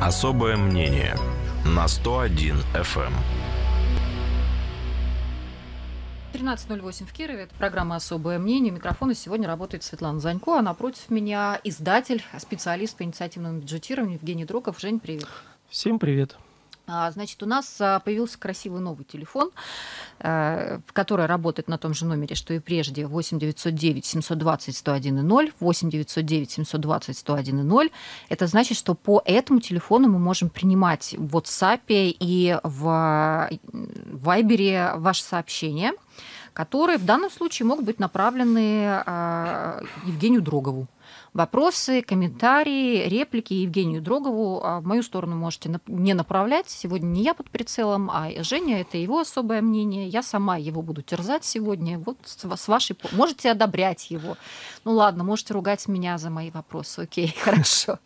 Особое мнение на 101 FM. 13.08 в Кирове. Это программа «Особое мнение». Микрофон сегодня работает Светлана Занько, а напротив меня издатель, а специалист по инициативному бюджетированию Евгений Дроков. Жень, привет. Всем привет. А, значит, у нас а, появился красивый новый телефон, э, который работает на том же номере, что и прежде. 8 909 720 101 0, 8 909 720 101 0. Это значит, что по этому телефону мы можем принимать в WhatsApp и в Viber ваши сообщения, которые в данном случае могут быть направлены а, Евгению Дрогову. Вопросы, комментарии, реплики Евгению Дрогову а, в мою сторону можете не направлять. Сегодня не я под прицелом, а Женя – это его особое мнение. Я сама его буду терзать сегодня. Вот с вашей... Можете одобрять его. Ну ладно, можете ругать меня за мои вопросы. Окей, хорошо.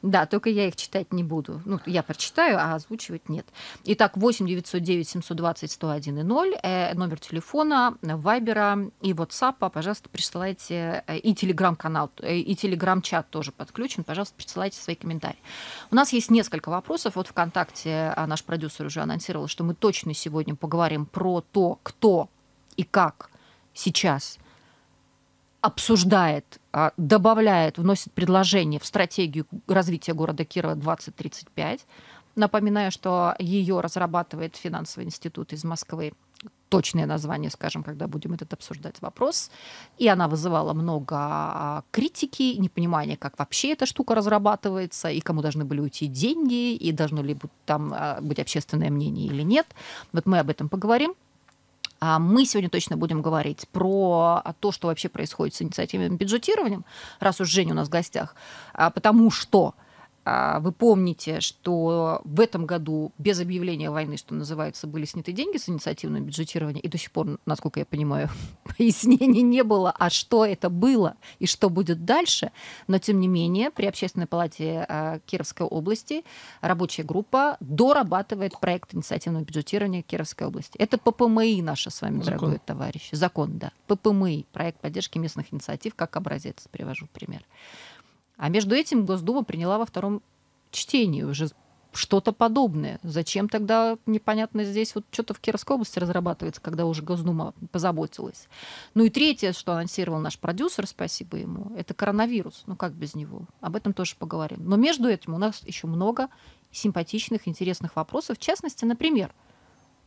Да, только я их читать не буду. Ну, я прочитаю, а озвучивать нет. Итак, 8 909 720 101 и 0, э, номер телефона, э, Вайбера и WhatsApp. Пожалуйста, присылайте э, и телеграм-канал, и телеграм телеграм-чат тоже подключен. Пожалуйста, присылайте свои комментарии. У нас есть несколько вопросов. Вот ВКонтакте а наш продюсер уже анонсировал, что мы точно сегодня поговорим про то, кто и как сейчас обсуждает, а, добавляет, вносит предложение в стратегию развития города Кирова 2035. Напоминаю, что ее разрабатывает финансовый институт из Москвы точное название, скажем, когда будем этот обсуждать вопрос. И она вызывала много а, критики, непонимания, как вообще эта штука разрабатывается, и кому должны были уйти деньги, и должно ли там а, быть общественное мнение или нет. Вот мы об этом поговорим. А, мы сегодня точно будем говорить про то, что вообще происходит с инициативным бюджетированием, раз уж Женя у нас в гостях, потому что а, вы помните, что в этом году без объявления войны, что называется, были сняты деньги с инициативного бюджетирования, и до сих пор, насколько я понимаю, пояснений не было, а что это было и что будет дальше. Но, тем не менее, при Общественной палате а, Кировской области рабочая группа дорабатывает проект инициативного бюджетирования Кировской области. Это ППМИ наша с вами, Закон. дорогой товарищ. Закон, да. ППМИ, проект поддержки местных инициатив, как образец, привожу пример. А между этим Госдума приняла во втором чтении уже что-то подобное. Зачем тогда, непонятно, здесь вот что-то в Кировской области разрабатывается, когда уже Госдума позаботилась. Ну и третье, что анонсировал наш продюсер, спасибо ему, это коронавирус. Ну как без него? Об этом тоже поговорим. Но между этим у нас еще много симпатичных, интересных вопросов. В частности, например,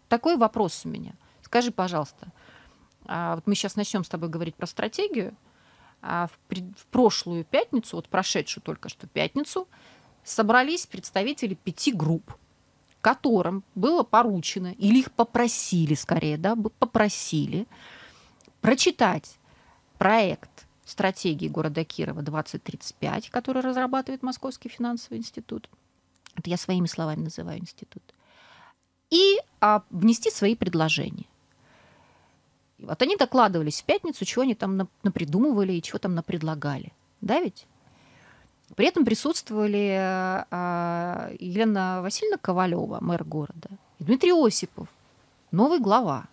такой вопрос у меня. Скажи, пожалуйста, а вот мы сейчас начнем с тобой говорить про стратегию – а в, в прошлую пятницу, вот прошедшую только что пятницу, собрались представители пяти групп, которым было поручено, или их попросили скорее, да, попросили прочитать проект стратегии города Кирова 2035, который разрабатывает Московский финансовый институт. Это я своими словами называю институт. И а, внести свои предложения. Вот они докладывались в пятницу, чего они там напридумывали и чего там напредлагали. Да ведь? При этом присутствовали э, э, Елена Васильевна Ковалева, мэр города, и Дмитрий Осипов, новый глава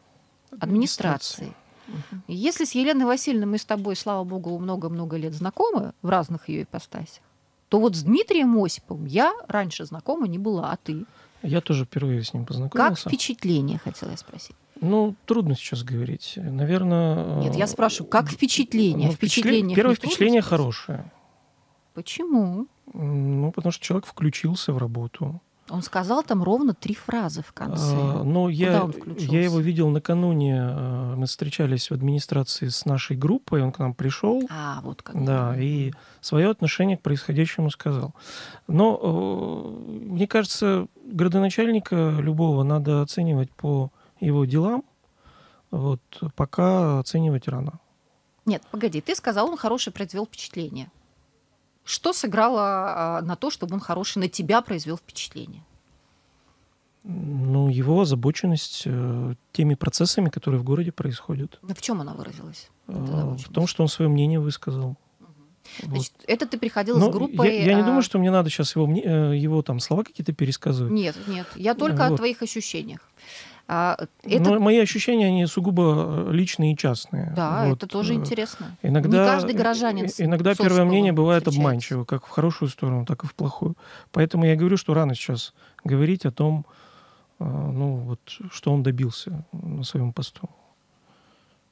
администрации. Угу. Если с Еленой Васильевной мы с тобой, слава богу, много-много лет знакомы в разных ее ипостасях, то вот с Дмитрием Осиповым я раньше знакома не была, а ты? Я тоже впервые с ним познакомился. Как впечатление, хотела я спросить. Ну, трудно сейчас говорить. Наверное... Нет, я э, спрашиваю, как ну, впечатление? Ну, впечатление первое впечатление хорошее. Почему? Ну, потому что человек включился в работу. Он сказал там ровно три фразы в конце. А, но ну, я, я его видел накануне. Э, мы встречались в администрации с нашей группой, он к нам пришел. А, вот как. Да, и свое отношение к происходящему сказал. Но э, мне кажется, градоначальника любого надо оценивать по его делам, вот, пока оценивать рано. Нет, погоди, ты сказал, он хороший произвел впечатление. Что сыграло а, на то, чтобы он хороший на тебя произвел впечатление? Ну, его озабоченность э, теми процессами, которые в городе происходят. Ну, в чем она выразилась? Э, в том, что он свое мнение высказал. Значит, вот. это ты приходила Но ну, с группой. Я, я не а... думаю, что мне надо сейчас его, э, его там слова какие-то пересказывать. Нет, нет. Я только вот. о твоих ощущениях. А, э, это... мои ощущения, они сугубо э, личные и частные. Да, вот. это тоже э, интересно. Иногда, Не каждый горожанин. Иногда первое мнение бывает встречается. обманчиво, как в хорошую сторону, так и в плохую. Поэтому я говорю, что рано сейчас говорить о том, ну, вот, что он добился на своем посту.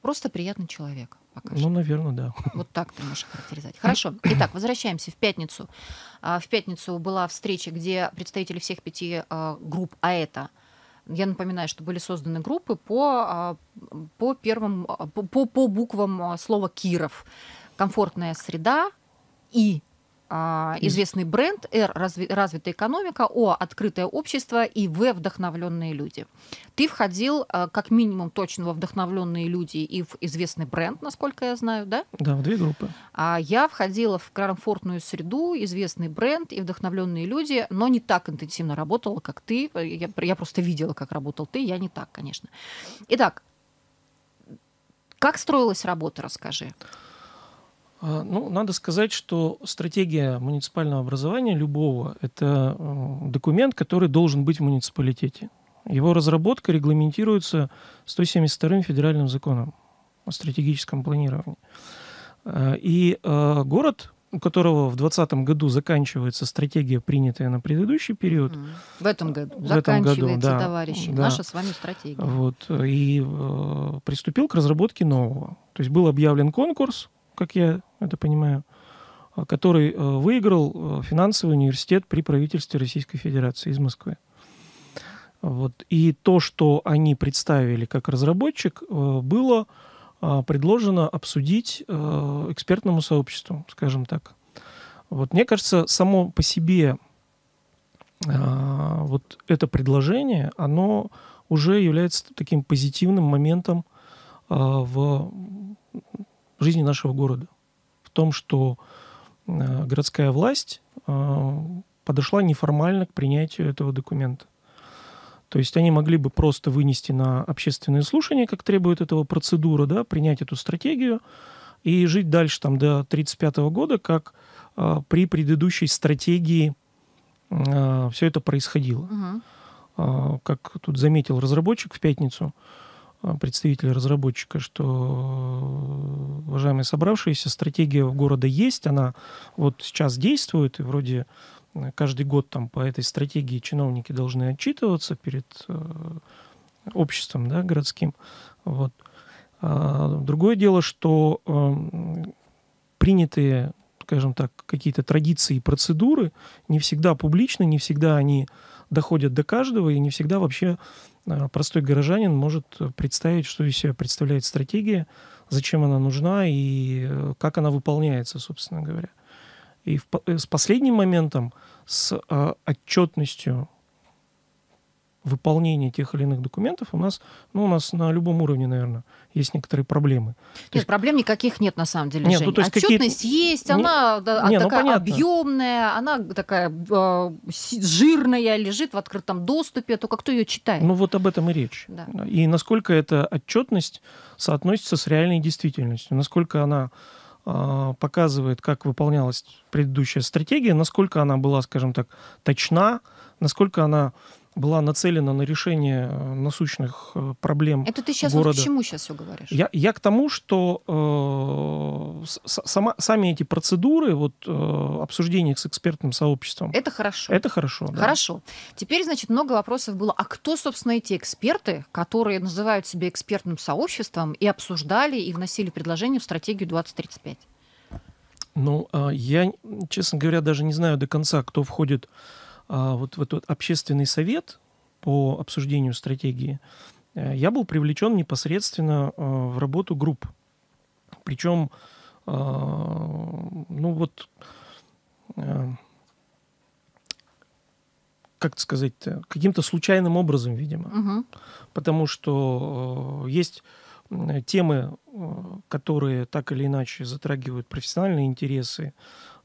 Просто приятный человек. Пока ну, что. наверное, да. Вот так ты можешь характеризовать. Хорошо. Итак, возвращаемся в пятницу. А, в пятницу была встреча, где представители всех пяти а, групп, а это – я напоминаю, что были созданы группы по, а, по, первым, а, по, по буквам а, слова «Киров». Комфортная среда и а, известный бренд, R – развитая экономика, О – открытое общество и В – вдохновленные люди. Ты входил а, как минимум точно во вдохновленные люди и в известный бренд, насколько я знаю, да? Да, в две группы. А я входила в комфортную среду, известный бренд и вдохновленные люди, но не так интенсивно работала, как ты. Я, я просто видела, как работал ты, я не так, конечно. Итак, как строилась работа, расскажи. А, ну, надо сказать, что стратегия муниципального образования любого – это документ, который должен быть в муниципалитете. Его разработка регламентируется 172-м федеральным законом о стратегическом планировании. А, и а, город, у которого в 2020 году заканчивается стратегия, принятая на предыдущий период. В этом году в заканчивается, этом году, да, товарищи, да. наша с вами стратегия. Вот, и э, приступил к разработке нового. То есть был объявлен конкурс, как я это понимаю, а, который э, выиграл э, финансовый университет при правительстве Российской Федерации из Москвы. Вот. И то, что они представили как разработчик, э, было а, предложено обсудить экспертному сообществу, скажем так. Вот мне кажется, само по себе а, вот это предложение, оно уже является таким позитивным моментом в жизни нашего города. В том, что э, городская власть э, подошла неформально к принятию этого документа. То есть они могли бы просто вынести на общественное слушание, как требует этого процедура, да, принять эту стратегию и жить дальше там, до 1935 года, как э, при предыдущей стратегии э, все это происходило. Угу. Э, как тут заметил разработчик в пятницу, э, представитель разработчика, что, уважаемые собравшиеся, стратегия города есть, она вот сейчас действует, и вроде э, каждый год там по этой стратегии чиновники должны отчитываться перед э, обществом да, городским. Вот. А, другое дело, что э, принятые, скажем так, какие-то традиции и процедуры не всегда публичны, не всегда они доходят до каждого, и не всегда вообще э, простой горожанин может представить, что из себя представляет стратегия, зачем она нужна и э, как она выполняется, собственно говоря. И э, с последним моментом, с отчетностью выполнения тех или иных документов у нас, ну, у нас на любом уровне, наверное, есть некоторые проблемы. То есть... проблем никаких нет на самом деле, нет, ну, Жень. Ну, то есть Отчетность какие... есть, она не, ну, такая ну, объемная, она такая э, жирная, лежит в открытом доступе, а то как кто ее читает? Ну, вот об этом и речь. Да. И насколько эта отчетность соотносится с реальной действительностью, насколько она а, показывает, как выполнялась предыдущая стратегия, насколько она была, скажем так, точна, насколько она была нацелена на решение э, насущных э, проблем. Это ты сейчас города. Вот к чему сейчас все говоришь? Я, я к тому, что э, сама, сами эти процедуры, вот э, обсуждение с экспертным сообществом. Это хорошо. Это хорошо. Да. Хорошо. Теперь, значит, много вопросов было. А кто, собственно, эти эксперты, которые называют себя экспертным сообществом и обсуждали и вносили предложения в стратегию 2035? Ну, а, я, честно говоря, даже не знаю до конца, кто входит а, вот в этот общественный совет по обсуждению стратегии, э, я был привлечен непосредственно э, в работу групп. Причем, а, ну вот, э, как сказать, каким-то случайным образом, видимо. Угу. Потому что есть темы, которые так или иначе затрагивают профессиональные интересы,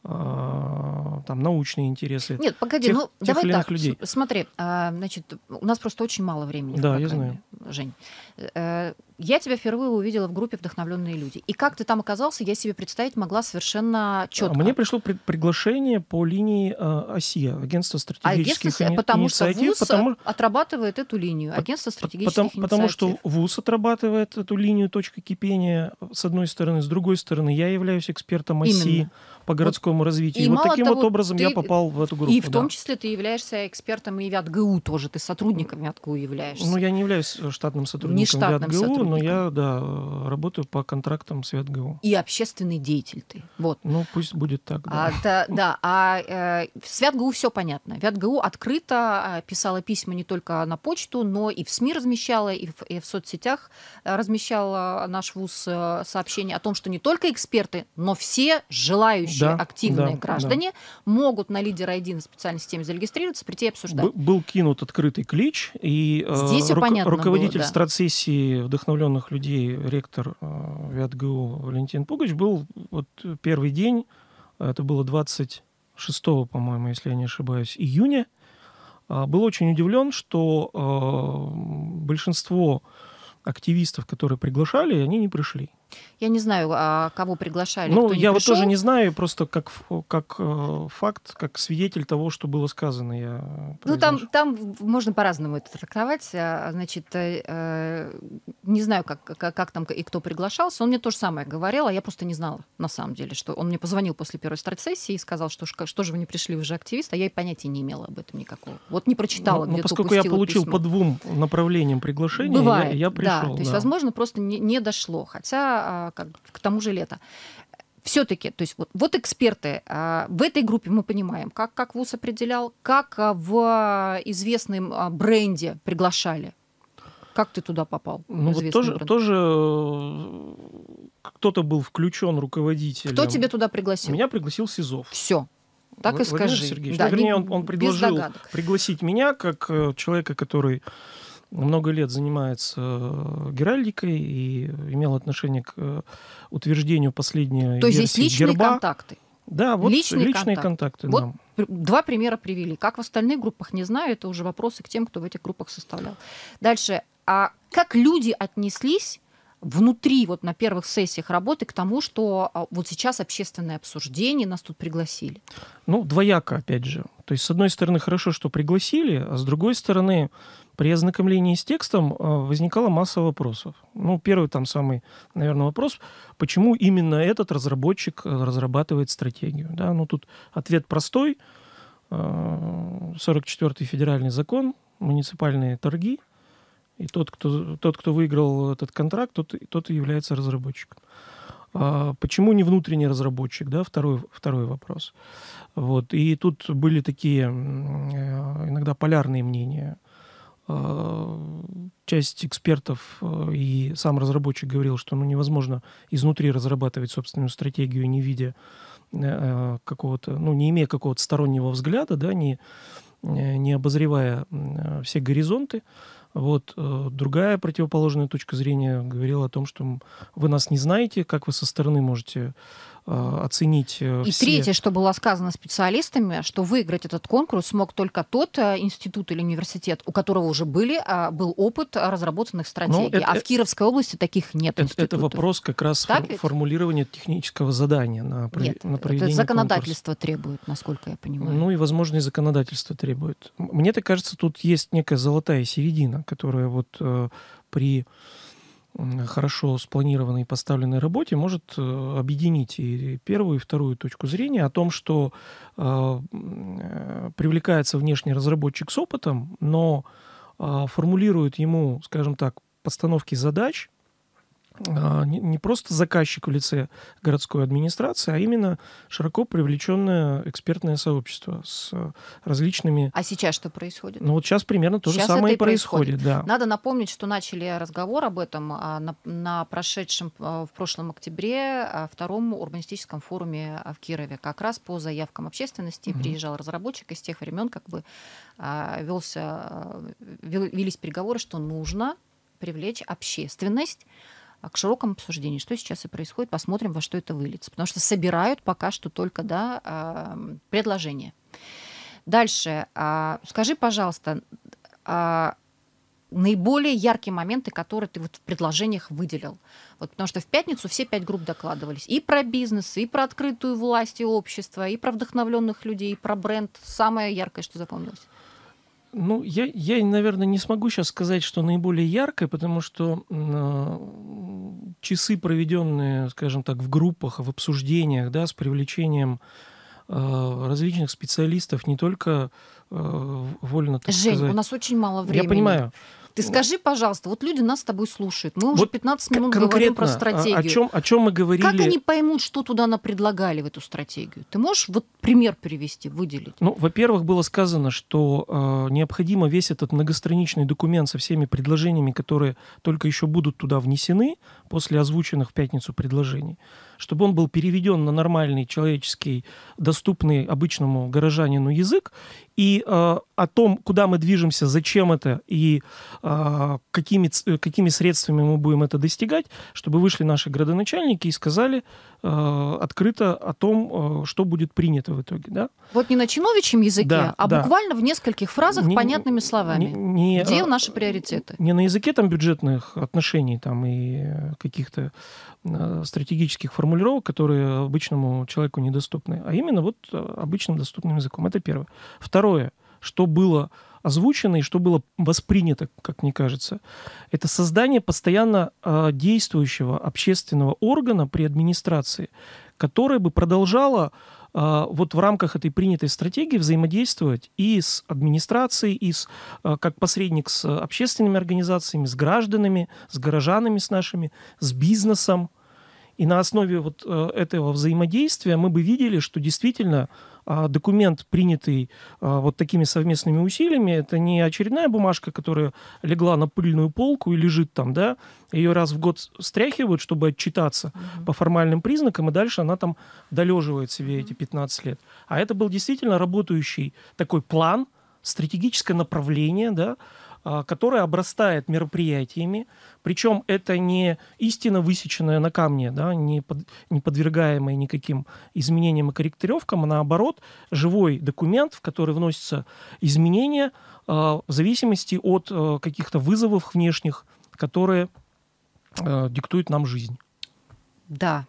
а, там научные интересы. Нет, погоди, тех, ну тех давай или иных так. Людей. Смотри, а, значит, у нас просто очень мало времени. Да, я знаю. Жень, э, э, я тебя впервые увидела в группе "Вдохновленные люди", и как ты там оказался, я себе представить могла совершенно четко. Мне пришло при- приглашение по линии э, ОСИА, агентство стратегических а агентство, потому инициатив, что ВУЗ потому отрабатывает эту линию, агентство стратегических потому, инициатив. Потому что ВУЗ отрабатывает эту линию точка кипения с одной стороны, с другой стороны я являюсь экспертом ОСИ. Именно по городскому вот. развитию. И, и вот таким того, вот образом ты... я попал в эту группу. И в да. том числе ты являешься экспертом и ВятГУ тоже, ты сотрудником ВятГУ являешься. Ну, я не являюсь штатным сотрудником не штатным ВятГУ, сотрудником. но я, да, работаю по контрактам с ВятГУ. И общественный деятель ты, вот. Ну, пусть будет так, да. А, да, да, а э, с ВятГУ все понятно. ВятГУ открыто а, писала письма не только на почту, но и в СМИ размещала, и в, и в соцсетях э, размещала наш ВУЗ э, сообщение о том, что не только эксперты, но все желающие работающие да, активные да, граждане да. могут на лидера на специальной системе зарегистрироваться, прийти и обсуждать. Б- был кинут открытый клич, и э, Здесь э, ру- руководитель было, да. страцессии вдохновленных людей, ректор э, ВятГУ Валентин Пугач, был вот первый день, это было 26, по-моему, если я не ошибаюсь, июня, а, был очень удивлен, что э, большинство активистов, которые приглашали, они не пришли. Я не знаю, а кого приглашали. Ну, я вот тоже не знаю, просто как, как э, факт, как свидетель того, что было сказано. Я ну, там, там можно по-разному это трактовать. А, значит, э, э, не знаю, как, как, как там и кто приглашался. Он мне то же самое говорил, а я просто не знала, на самом деле, что он мне позвонил после первой стратсессии и сказал, что что же вы не пришли, вы же активист, а я и понятия не имела об этом никакого. Вот не прочитала, ну, Поскольку я получил письмо. по двум направлениям приглашения, Бывает, я, я пришел. Да, то есть, да. возможно, просто не, не дошло. Хотя а, как, к тому же лето. Все-таки, то есть вот, вот эксперты а, в этой группе мы понимаем, как, как ВУЗ определял, как а, в известном бренде приглашали. Как ты туда попал? Ну, вот тоже, тоже э, кто-то был включен, руководитель. Кто тебе туда пригласил? Меня пригласил СИЗОВ. Все. Так Владимир и скажи. Сергеевич. Да, ну, вернее, он, он предложил пригласить меня как э, человека, который много лет занимается э, геральдикой и имел отношение к э, утверждению последней То есть личные герба. контакты? Да, вот личные, личные контакты. контакты вот два примера привели. Как в остальных группах, не знаю, это уже вопросы к тем, кто в этих группах составлял. Дальше, а как люди отнеслись внутри, вот на первых сессиях работы к тому, что а, вот сейчас общественное обсуждение, нас тут пригласили? Ну, двояко, опять же. То есть, с одной стороны, хорошо, что пригласили, а с другой стороны, при ознакомлении с текстом а, возникала масса вопросов. Ну, первый там самый, наверное, вопрос, почему именно этот разработчик э, разрабатывает стратегию. Да? Ну, тут ответ простой. 44-й а, федеральный закон, муниципальные торги – и тот, кто, тот, кто выиграл этот контракт, тот, тот и является разработчиком. А почему не внутренний разработчик, да, второй, второй вопрос. Вот. И тут были такие э, иногда полярные мнения. А, часть экспертов э, и сам разработчик говорил, что ну, невозможно изнутри разрабатывать собственную стратегию, не видя э, какого-то, ну, не имея какого-то стороннего взгляда, да, не, не обозревая все горизонты. Вот. Э, другая противоположная точка зрения говорила о том, что вы нас не знаете, как вы со стороны можете Э, оценить. Э, и все... третье, что было сказано специалистами, что выиграть этот конкурс смог только тот э, институт или университет, у которого уже были, а, был опыт разработанных ну, стратегий. это, а в Кировской области таких нет. Это, институтов. это вопрос как раз фор- формулирования технического задания на, про- нет, на проведение. Это законодательство конкурса. требует, насколько я понимаю. Ну и, возможно, и законодательство требует. Мне так кажется, тут есть некая золотая середина, которая вот э, при хорошо спланированной и поставленной работе может э, объединить и первую, и вторую точку зрения о том, что э, э, привлекается внешний разработчик с опытом, но формулирует ему, скажем так, постановки задач, а, не просто заказчик в лице городской администрации, а именно широко привлеченное экспертное сообщество с различными... А сейчас что происходит? Ну вот сейчас примерно то сейчас же самое и происходит. происходит. Да. Надо напомнить, что начали разговор об этом а, на, на прошедшем а, в прошлом октябре втором урбанистическом форуме в Кирове. Как раз по заявкам общественности угу. приезжал разработчик из тех времен, как бы велся, велись переговоры, что нужно привлечь общественность а к широкому обсуждению, что сейчас и происходит, посмотрим, во что это выльется. Потому что собирают пока что только да, предложения. Дальше. А, скажи, пожалуйста, а, наиболее яркие моменты, которые ты вот в предложениях выделил. Вот, потому что в пятницу все пять групп докладывались. И про бизнес, и про открытую власть и общество, и про вдохновленных людей, и про бренд. Самое яркое, что запомнилось. Ну, я, я, наверное, не смогу сейчас сказать, что наиболее яркое, потому что э, часы, проведенные, скажем так, в группах, в обсуждениях, да, с привлечением э, различных специалистов, не только э, вольно так Жень, сказать. у нас очень мало времени. Я понимаю. Ты скажи, пожалуйста, вот люди нас с тобой слушают. Мы уже вот 15 минут говорим про стратегию. О чем, о чем мы говорили? Как они поймут, что туда она предлагали в эту стратегию? Ты можешь вот пример привести, выделить? Ну, во-первых, было сказано, что э, необходимо весь этот многостраничный документ со всеми предложениями, которые только еще будут туда внесены после озвученных в пятницу предложений, чтобы он был переведен на нормальный человеческий, доступный обычному горожанину язык, и э, о том, куда мы движемся, зачем это и а, какими, э, какими средствами мы будем это достигать, чтобы вышли наши градоначальники и сказали а, открыто о том, а, что будет принято в итоге. Да? Вот не на чиновичьем языке, да, а да. буквально в нескольких фразах не, понятными словами. Не, не, Где наши приоритеты? Не на языке там бюджетных отношений там, и э, каких-то стратегических формулировок, которые обычному человеку недоступны, а именно вот обычным доступным языком. Это первое. Второе, что было озвучено и что было воспринято, как мне кажется, это создание постоянно а, действующего общественного органа при администрации, которое бы продолжало а, вот в рамках этой принятой стратегии взаимодействовать и с администрацией, и с, а, как посредник с общественными организациями, с гражданами, с горожанами с нашими, с бизнесом. И на основе вот этого взаимодействия мы бы видели, что действительно а, документ, принятый а, вот такими совместными усилиями, это не очередная бумажка, которая легла на пыльную полку и лежит там, да, ее раз в год стряхивают, чтобы отчитаться mm-hmm. по формальным признакам, и дальше она там долеживает себе эти 15 лет. А это был действительно работающий такой план, стратегическое направление, да, а, которая обрастает мероприятиями, причем это не истина, высеченная на камне, да, не, под, не подвергаемая никаким изменениям и корректировкам, а наоборот, живой документ, в который вносятся изменения э, в зависимости от э, каких-то вызовов внешних, которые э, диктуют нам жизнь. Да.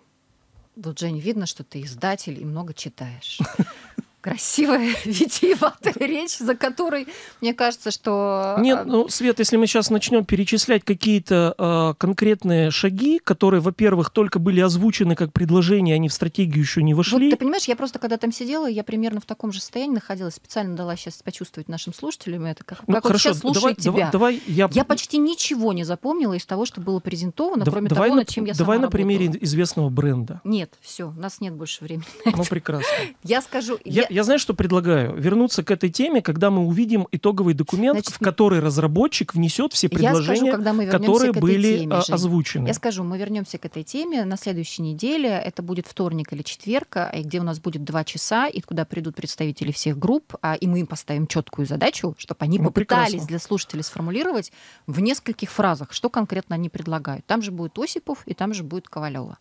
вот Жень, видно, что ты издатель и много читаешь. красивая, витиеватая речь, за которой, мне кажется, что... Э, нет, ну, Свет, если мы сейчас начнем перечислять какие-то э, конкретные шаги, которые, во-первых, только были озвучены как предложения, они в стратегию еще не вошли. Вот, ты понимаешь, я просто когда там сидела, я примерно в таком же состоянии находилась, специально дала сейчас почувствовать нашим слушателям это, как, ну, как хорошо, вот сейчас давай, тебя. Давай, давай я... я почти ничего не запомнила из того, что было презентовано, да, кроме давай того, на, над чем я Давай на работала. примере известного бренда. Нет, все, у нас нет больше времени. Ну, прекрасно. Я скажу... Я, я знаю, что предлагаю. Вернуться к этой теме, когда мы увидим итоговый документ, Значит, в который разработчик внесет все предложения, скажу, которые были теме, а, озвучены. Я скажу, мы вернемся к этой теме на следующей неделе. Это будет вторник или четверг, а, где у нас будет два часа, и куда придут представители всех групп, а, и мы им поставим четкую задачу, чтобы они ну, попытались прекрасно. для слушателей сформулировать в нескольких фразах, что конкретно они предлагают. Там же будет Осипов и там же будет Ковалева.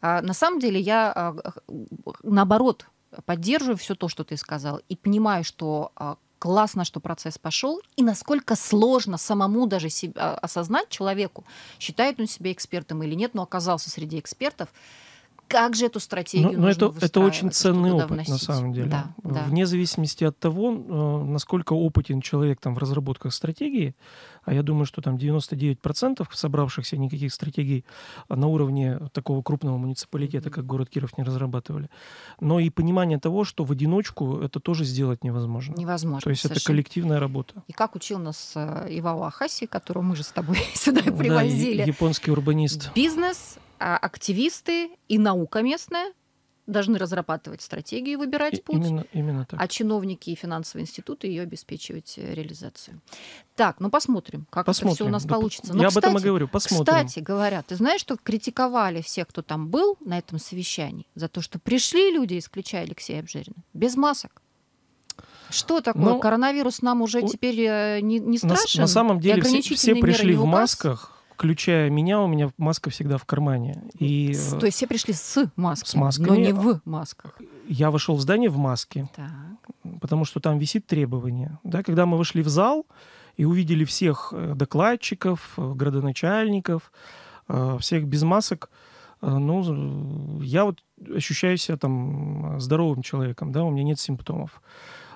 На самом деле я, наоборот, поддерживаю все то, что ты сказал, и понимаю, что а, классно, что процесс пошел, и насколько сложно самому даже себя а, осознать человеку, считает он себя экспертом или нет, но оказался среди экспертов, как же эту стратегию Но ну, ну, нужно это, это очень ценный опыт, вносить. на самом деле. Да, э, да. Вне зависимости от того, э, насколько опытен человек там, в разработках стратегии, а я думаю, что там 99% собравшихся никаких стратегий а, на уровне такого крупного муниципалитета, как город Киров, не разрабатывали. Но и понимание того, что в одиночку это тоже сделать невозможно. Невозможно. То есть совершенно. это коллективная работа. И как учил нас э, Ивао Ахаси, которого мы же с тобой сюда привозили. Да, японский урбанист. Бизнес — а активисты и наука местная должны разрабатывать стратегии, выбирать путь, именно, именно так. а чиновники и финансовые институты ее обеспечивать э, реализацию. Так, ну посмотрим, как посмотрим. это все у нас да, получится. Но, я кстати, об этом и говорю, посмотрим. Кстати говоря, ты знаешь, что критиковали всех, кто там был на этом совещании, за то, что пришли люди, исключая Алексея Обжерина, без масок. Что такое? Но, ну, Коронавирус нам уже теперь э, не, не страшен? На, на самом деле все, все пришли в масках, включая меня, у меня маска всегда в кармане. И, э, то есть все пришли с маской, с масками, но не в масках. Я вошел в здание в маске, так. потому что там висит требование. Да, когда мы вышли в зал и увидели всех э, докладчиков, э, градоначальников, всех без масок, ну, я вот ощущаю себя там здоровым человеком, да, у меня нет симптомов.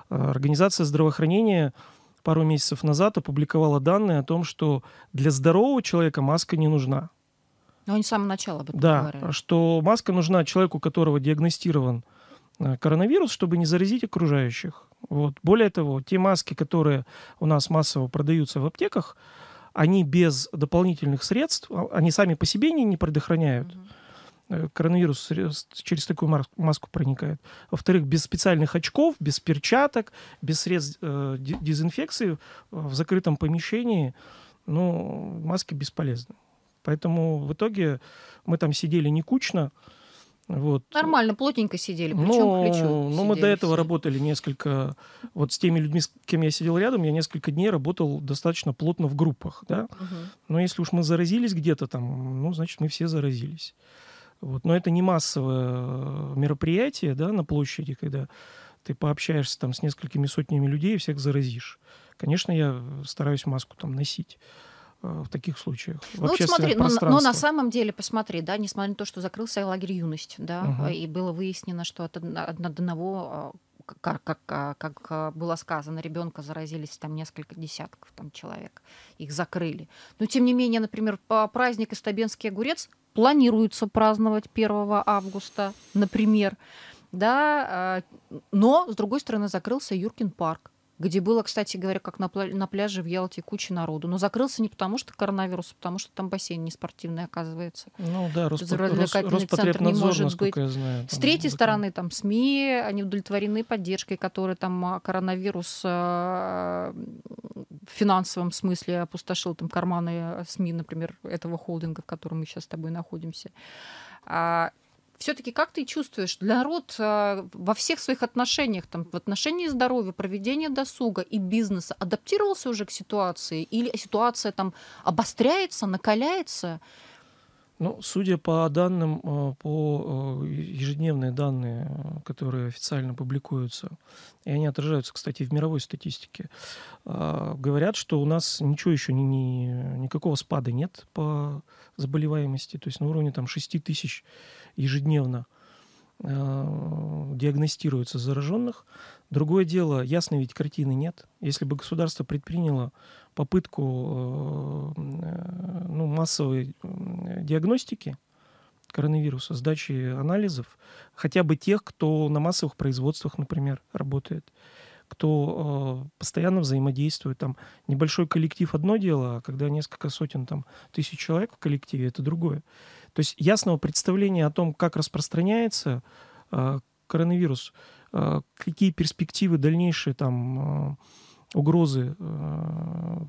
Организация здравоохранения – пару месяцев назад опубликовала данные о том, что для здорового человека маска не нужна. Но ну, они с самого начала об этом да, говорили. что маска нужна человеку, у которого диагностирован э, коронавирус, чтобы не заразить окружающих. Вот. Более того, те маски, которые у нас массово продаются в аптеках, они без дополнительных средств, а, они сами по себе не, не предохраняют. Угу. Э, коронавирус через такую маску проникает. Во-вторых, без специальных очков, без перчаток, без средств э, дезинфекции э, в закрытом помещении, ну, маски бесполезны. Поэтому в итоге мы там сидели не кучно, вот. Нормально, плотненько сидели, ну, плечом но, к плечу. Но ну, мы до этого все. работали несколько... Вот с теми людьми, с кем я сидел рядом, я несколько дней работал достаточно плотно в группах. Да? Угу. Но если уж мы заразились где-то там, ну, значит, мы все заразились. Вот. Но это не массовое э, мероприятие да, на площади, когда ты пообщаешься там с несколькими сотнями людей и всех заразишь. Конечно, я стараюсь маску там носить э, в таких случаях. В ну, вот смотри, но, но на самом деле, посмотри, да, несмотря на то, что закрылся лагерь юность, да, угу. и было выяснено, что от одного э, как, как, как было сказано, ребенка заразились там несколько десятков там, человек, их закрыли. Но тем не менее, например, по праздник Истабенский огурец планируется праздновать 1 августа, например. Да, а, но, с другой стороны, закрылся Юркин парк где было, кстати говоря, как на, пля- на пляже в Ялте куча народу. Но закрылся не потому, что коронавирус, а потому что там бассейн не спортивный оказывается. Ну да, Развлекательный центр не может быть. знаю, там, с третьей закрыл. стороны, там СМИ, они удовлетворены поддержкой, которая там а, коронавирус э, в финансовом смысле опустошил там карманы а, СМИ, например, этого холдинга, в котором мы сейчас с тобой находимся. А, все-таки как ты чувствуешь, народ э, во всех своих отношениях, там, в отношении здоровья, проведения досуга и бизнеса адаптировался уже к ситуации? Или ситуация там обостряется, накаляется? Ну, судя по данным, э, по э, ежедневные данные, которые официально публикуются, и они отражаются, кстати, в мировой статистике, говорят, что у нас ничего еще, ни, ни, никакого спада нет по заболеваемости, то есть на уровне там 6 тысяч ежедневно э, диагностируется зараженных. Другое дело, ясно ведь картины нет. Если бы государство предприняло попытку э, э, ну, массовой диагностики коронавируса, сдачи анализов, хотя бы тех, кто на массовых производствах, например, работает, кто постоянно взаимодействует. Там небольшой коллектив одно дело, а когда несколько сотен там, тысяч человек в коллективе, это другое. То есть ясного представления о том, как распространяется э, коронавирус, э, какие перспективы дальнейшие там э, угрозы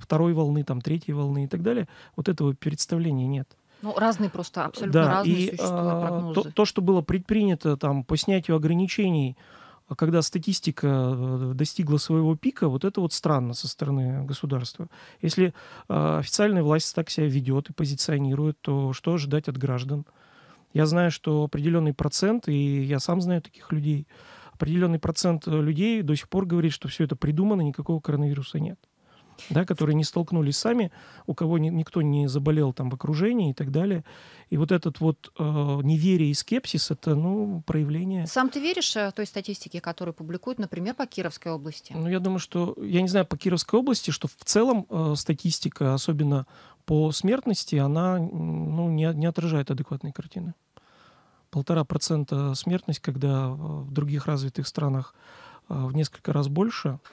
второй волны, там, третьей волны и так далее, вот этого представления нет. Ну, разные просто, абсолютно да, разные и, существуют прогнозы. То, то, что было предпринято там, по снятию ограничений а когда статистика э, достигла своего пика, вот это вот странно со стороны государства. Если э, официальная власть так себя ведет и позиционирует, то что ожидать от граждан? Я знаю, что определенный процент, и я сам знаю таких людей, определенный процент э, людей до сих пор говорит, что все это придумано, никакого коронавируса нет да, которые не столкнулись сами, у кого ни, никто не заболел там в окружении и так далее. И вот этот вот э, неверие и скепсис, это, ну, проявление... Сам ты веришь э, той статистике, которую публикуют, например, по Кировской области? Ну, я думаю, что... Я не знаю по Кировской области, что в целом э, статистика, особенно по смертности, она, ну, не, не отражает адекватной картины. Полтора процента смертность, когда э, в других развитых странах э, в несколько раз больше –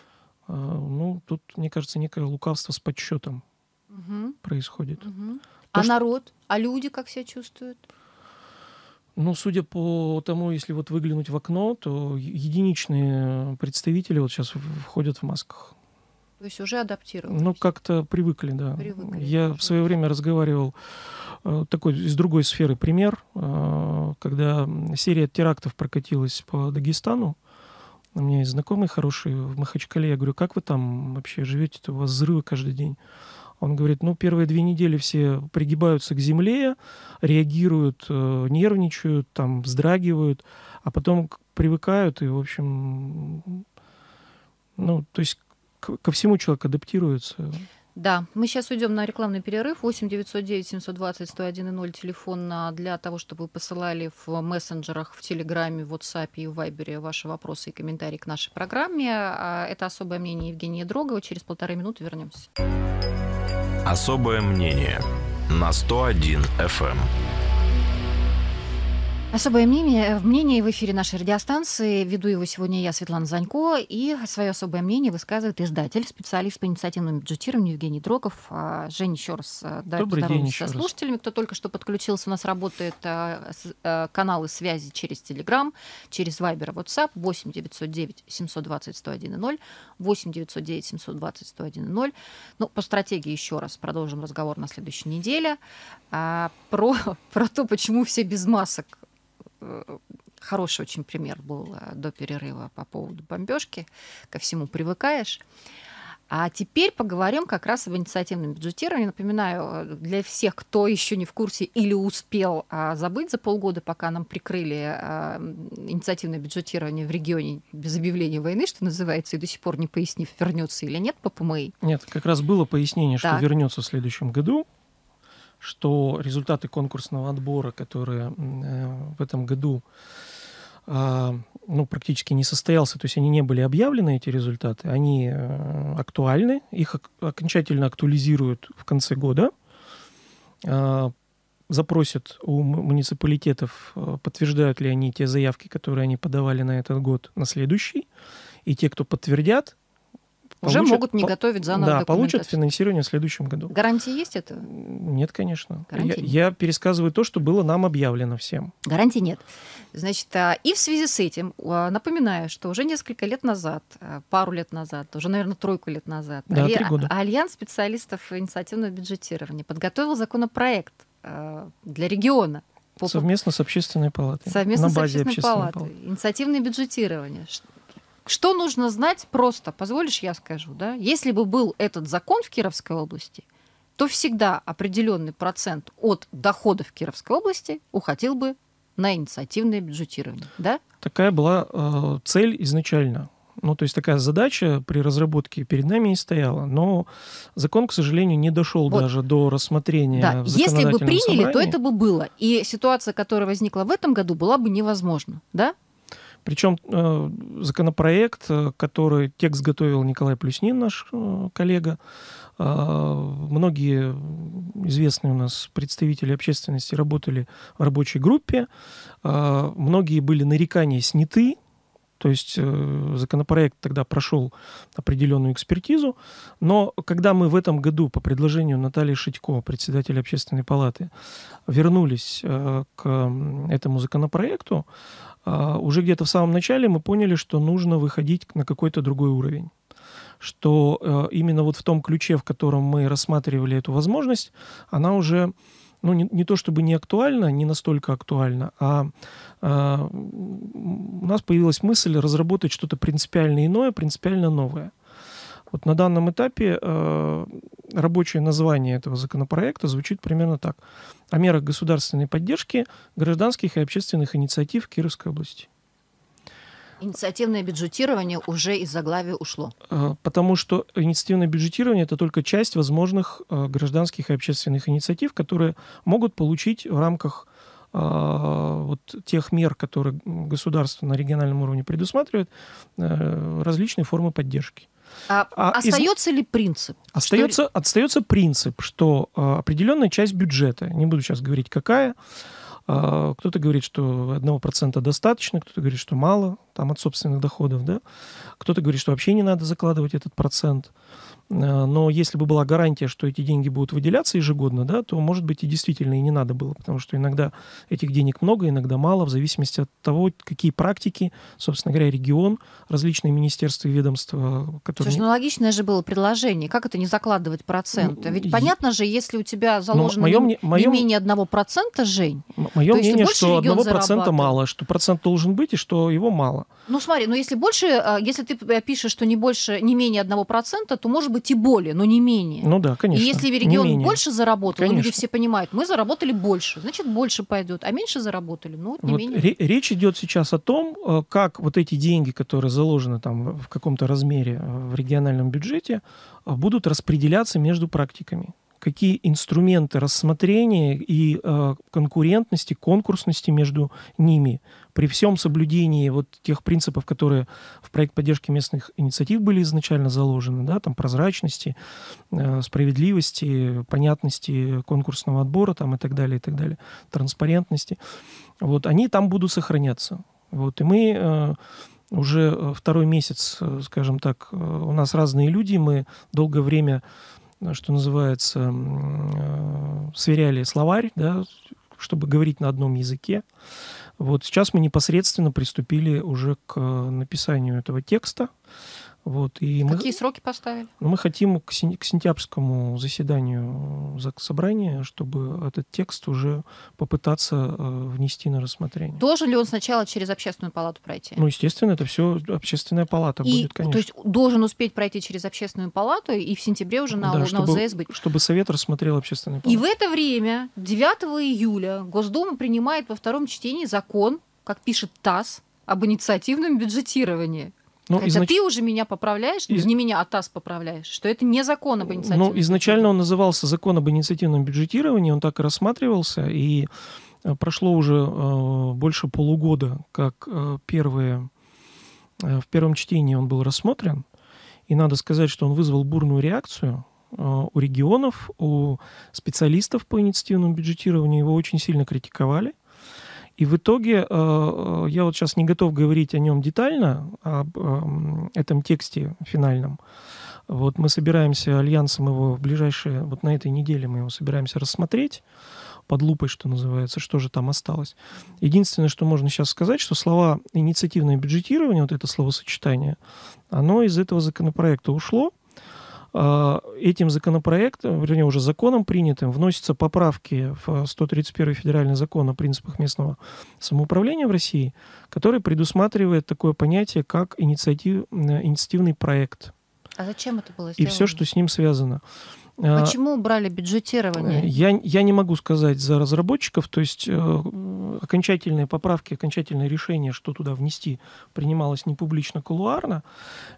а, ну, тут, мне кажется, некое лукавство с подсчетом угу. происходит. Угу. То, а что... народ, а люди как себя чувствуют? Ну, судя по тому, если вот выглянуть в окно, то единичные представители вот сейчас входят в масках. То есть уже адаптировались? Ну, как-то привыкли, да. Привыкли, Я в свое время разговаривал э, такой из другой сферы пример, э, когда серия терактов прокатилась по Дагестану, угу у меня есть знакомый хороший в Махачкале. Я говорю, как вы там вообще живете? У вас взрывы каждый день. Он говорит, ну, первые две недели все пригибаются к земле, реагируют, э, нервничают, там, вздрагивают, а потом привыкают и, в общем, ну, то есть ко всему человек адаптируется. Да, мы сейчас уйдем на рекламный перерыв. 8 909 720 101 0 телефон а, для того, чтобы вы посылали в мессенджерах, в Телеграме, в WhatsApp и в Вайбере ваши вопросы и комментарии к нашей программе. А, это «Особое мнение» Евгения Дрогова. Через полторы минуты вернемся. «Особое мнение» на 101 FM. Особое мнение, э, мнение в эфире нашей радиостанции. Веду его сегодня я, Светлана Занько. И свое особое мнение высказывает издатель, специалист по инициативному бюджетированию Евгений Дроков. А, Жень, еще раз э, дай поздороваться со слушателями, раз. кто только что подключился. У нас работает э, каналы связи через Telegram, через Вайбер, WhatsApp 8 909 720 101 0, 8 909 720 101 0. Ну, по стратегии еще раз продолжим разговор на следующей неделе. А, про, про то, почему все без масок хороший очень пример был э, до перерыва по поводу бомбежки. Ко всему привыкаешь. А теперь поговорим как раз об инициативном бюджетировании. Напоминаю, э, для всех, кто еще не в курсе или успел а, забыть за полгода, пока нам прикрыли а, инициативное бюджетирование в регионе без объявления войны, что называется, и до сих пор не пояснив, вернется или нет по ПМИ. Нет, как раз было пояснение, что вернется в следующем году что результаты конкурсного отбора, которые э, в этом году а, ну, практически не состоялся, то есть они не были объявлены, эти результаты, они э, актуальны, их окончательно актуализируют в конце года, а, запросят у муниципалитетов, э, подтверждают ли они те заявки, которые они подавали на этот год, на следующий, и те, кто подтвердят, уже могут не по... готовить заново Да, получат финансирование в следующем году. Гарантии есть это? Нет, конечно. я, нет. я пересказываю то, что было нам объявлено всем. гарантии нет. Значит, а, и в связи с этим а, напоминаю, что уже несколько лет назад, а, пару лет назад, уже, наверное, тройку лет назад, да, Али... года. Альянс специалистов инициативного бюджетирования подготовил законопроект для региона по... Совместно с общественной палатой. Совместно на базе с общественной, общественной палаты. палаты. Инициативное бюджетирование. Что нужно знать просто? Позволишь, я скажу. Да? Если бы был этот закон в Кировской области, то всегда определенный процент от доходов Кировской области уходил бы на инициативное бюджетирование. Да? Такая была э, цель изначально. Ну, то есть такая задача при разработке перед нами и стояла. Но закон, к сожалению, не дошел вот. даже до рассмотрения. Да. В Если бы приняли, собрании. то это бы было. И ситуация, которая возникла в этом году, была бы невозможна. Да? Причем э, законопроект, э, который текст готовил Николай Плюснин, наш э, коллега, многие известные у нас представители общественности работали в рабочей группе, многие были нарекания сняты, то есть законопроект тогда прошел определенную экспертизу. Но когда мы в этом году по предложению Натальи Шитько, председателя общественной палаты, вернулись к этому законопроекту, а, уже где-то в самом начале мы поняли, что нужно выходить на какой-то другой уровень что э, именно вот в том ключе, в котором мы рассматривали эту возможность, она уже ну, не, не то чтобы не актуальна, не настолько актуальна, а э, у нас появилась мысль разработать что-то принципиально иное, принципиально новое. Вот на данном этапе э, рабочее название этого законопроекта звучит примерно так. О мерах государственной поддержки гражданских и общественных инициатив Кировской области. Инициативное бюджетирование уже из заглавия ушло. Э, потому что инициативное бюджетирование – это только часть возможных э, гражданских и общественных инициатив, которые могут получить в рамках э, вот тех мер, которые государство на региональном уровне предусматривает, различные формы поддержки. А, а, остается из... ли принцип? Остается, что... остается принцип, что а, определенная часть бюджета, не буду сейчас говорить какая, а, кто-то говорит, что 1% достаточно, кто-то говорит, что мало, там от собственных доходов, да, кто-то говорит, что вообще не надо закладывать этот процент. Э, но если бы была гарантия, что эти деньги будут выделяться ежегодно, да, то, может быть, и действительно и не надо было, потому что иногда этих денег много, иногда мало, в зависимости от того, какие практики, собственно говоря, регион, различные министерства и ведомства, которые... Слушай, ну логичное же было предложение. Как это не закладывать проценты, а Ведь понятно же, если у тебя заложено мое, не, мое, не менее 1%, Жень... Мое мнение, что одного процента мало, что процент должен быть и что его мало. Ну смотри, но ну если больше, э, если ты э, пишешь, что не больше, не менее одного процента, то может быть, и более, но не менее. Ну да, конечно. И если регион больше заработал, ну, люди все понимают, мы заработали больше, значит, больше пойдет, а меньше заработали, ну, не вот менее. Речь идет сейчас о том, э, как вот эти деньги, которые заложены там в каком-то размере э, в региональном бюджете, э, будут распределяться между практиками какие инструменты рассмотрения и конкурентности, конкурсности между ними при всем соблюдении вот тех принципов, которые в проект поддержки местных инициатив были изначально заложены, да, там прозрачности, э, справедливости, понятности конкурсного отбора там и так далее, и так далее, транспарентности, вот они там будут сохраняться. Вот, и мы э, уже э, второй месяц, скажем так, у нас разные люди, мы долгое время, что называется, сверяли словарь, да, чтобы говорить на одном языке. Вот сейчас мы непосредственно приступили уже к э, написанию этого текста. Вот, и Какие мы, сроки поставили? Мы хотим к, сен, к сентябрьскому заседанию собрания, чтобы этот текст уже попытаться э, внести на рассмотрение. Должен ли он сначала через общественную палату пройти? Ну, естественно, это все общественная палата и, будет, конечно. То есть должен успеть пройти через общественную палату и в сентябре уже на, да, на чтобы, ОЗС быть? чтобы совет рассмотрел общественную палату. И в это время, 9 июля, Госдума принимает во втором чтении закон, как пишет ТАСС, об инициативном бюджетировании. Ну, Когда изнач... ты уже меня поправляешь, ну, Из... не меня, а ТАСС поправляешь, что это не закон об инициативном Ну, изначально он назывался закон об инициативном бюджетировании, он так и рассматривался, и э, прошло уже э, больше полугода, как э, первые, э, в первом чтении он был рассмотрен, и надо сказать, что он вызвал бурную реакцию э, у регионов, у специалистов по инициативному бюджетированию, его очень сильно критиковали, и в итоге, э, э, я вот сейчас не готов говорить о нем детально, об э, этом тексте финальном. Вот мы собираемся альянсом его в ближайшие, вот на этой неделе мы его собираемся рассмотреть под лупой, что называется, что же там осталось. Единственное, что можно сейчас сказать, что слова инициативное бюджетирование, вот это словосочетание, оно из этого законопроекта ушло, а, этим законопроектом, вернее, уже законом принятым, вносятся поправки в 131 федеральный закон о принципах местного самоуправления в России, который предусматривает такое понятие, как инициатив, э, инициативный проект. А зачем это было сделано? И все, что с ним связано. А, Почему убрали бюджетирование? Э, я, я не могу сказать за разработчиков, то есть э, окончательные поправки, окончательное решение, что туда внести, принималось не публично, а кулуарно.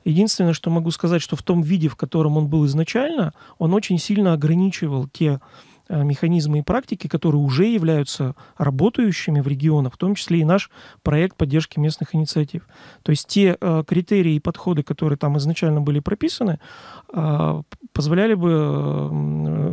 Единственное, что могу сказать, что в том виде, в котором он был изначально, он очень сильно ограничивал те Э, механизмы и практики, которые уже являются работающими в регионах, в том числе и наш проект поддержки местных инициатив. То есть те э, критерии и подходы, которые там изначально были прописаны, э, позволяли бы, э, э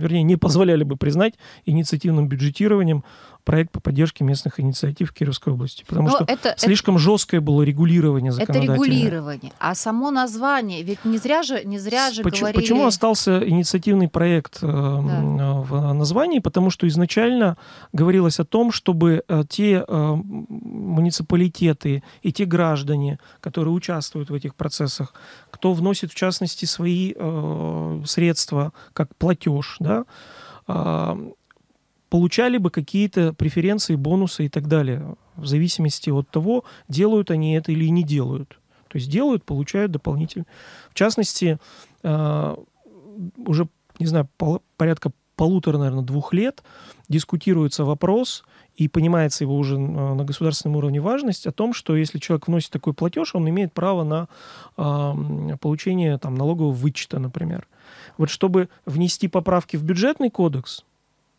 вернее, не позволяли бы признать инициативным бюджетированием проект по поддержке местных инициатив в Кировской области, потому Но что это, слишком это, жесткое было регулирование законодательное. Это регулирование, а само название, ведь не зря же, не зря же почему, говорили... Почему остался инициативный проект э, да. Э, в названии? Потому что изначально говорилось о том, чтобы э, те э, муниципалитеты и те граждане, которые участвуют в этих процессах, кто вносит в частности свои э, средства как платеж, да, а, получали бы какие-то преференции, бонусы и так далее, в зависимости от того, делают они это или не делают. То есть делают, получают дополнительно. В частности, а, уже, не знаю, порядка полутора, наверное, двух лет дискутируется вопрос, и понимается его уже а, на государственном уровне важность о том, что если человек вносит такой платеж, он имеет право на э, получение там, налогового вычета, например. Вот чтобы внести поправки в бюджетный кодекс,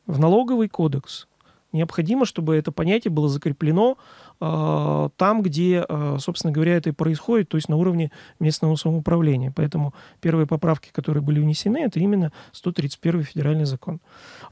в налоговый кодекс. Необходимо, чтобы это понятие было закреплено э, там, где, э, собственно говоря, это и происходит, то есть на уровне местного самоуправления. Поэтому первые поправки, которые были внесены, это именно 131 федеральный закон.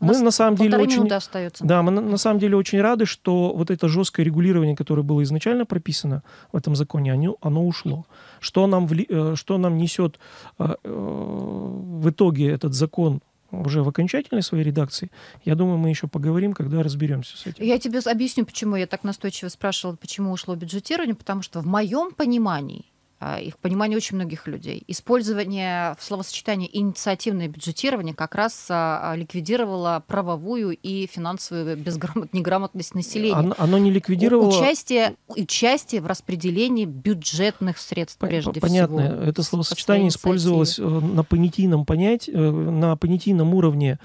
Мы на самом деле очень, остается. да, мы на, на самом деле очень рады, что вот это жесткое регулирование, которое было изначально прописано в этом законе, оно, оно ушло. Что нам, вли, э, что нам несет э, э, в итоге этот закон уже в окончательной своей редакции, я думаю, мы еще поговорим, когда разберемся с этим. Я тебе объясню, почему я так настойчиво спрашивала, почему ушло бюджетирование, потому что в моем понимании а, их понимание очень многих людей. Использование в словосочетании «инициативное бюджетирование» как раз а, а, ликвидировало правовую и финансовую безграмот... неграмотность населения. Оно, оно не ликвидировало... Участие, участие в распределении бюджетных средств, прежде Понятно. всего. Понятно. Это словосочетание использовалось э, на понятийном, понять... Э, на понятийном уровне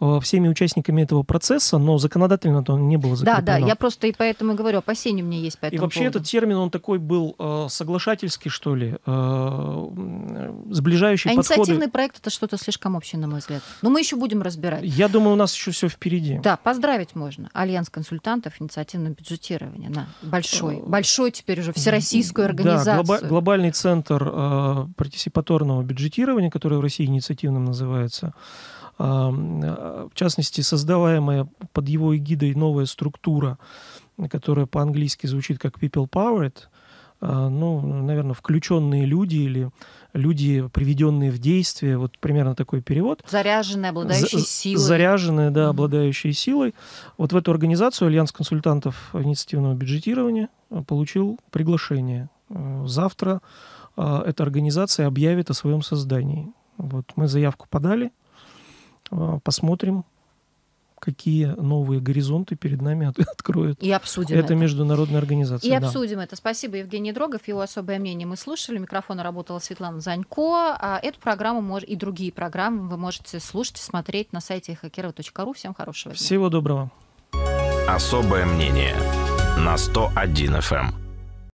э, всеми участниками этого процесса, но законодательно то не было закреплено. Да, да, я просто и поэтому и говорю, опасения у меня есть по этому И вообще поводу. этот термин, он такой был соглашательский, что что ли, э, сближающие а подходы. инициативный проект — это что-то слишком общее, на мой взгляд. Но ну, мы еще будем разбирать. Я думаю, у нас еще все впереди. Да, поздравить можно. Альянс консультантов инициативного бюджетирования. На, большой. Э, большой теперь уже всероссийскую организацию. Да, глоба- глобальный центр э, партисипаторного бюджетирования, который в России инициативным называется, э, в частности, создаваемая под его эгидой новая структура, которая по-английски звучит как People Powered — а, ну, наверное, включенные люди или люди, приведенные в действие, вот примерно такой перевод. Заряженные, обладающие силой. Заряженные, да, обладающие силой. Вот в эту организацию Альянс консультантов инициативного бюджетирования а, получил приглашение. А, завтра эта организация объявит о своем создании. Вот мы заявку подали, посмотрим, какие новые горизонты перед нами от откроют. И обсудим это. международная организация. И да. обсудим это. Спасибо, Евгений Дрогов. Его особое мнение мы слушали. Микрофон работала Светлана Занько. А эту программу мож... и другие программы вы можете слушать и смотреть на сайте хакерова.ру. Всем хорошего дня. Всего доброго. Особое мнение на 101 FM.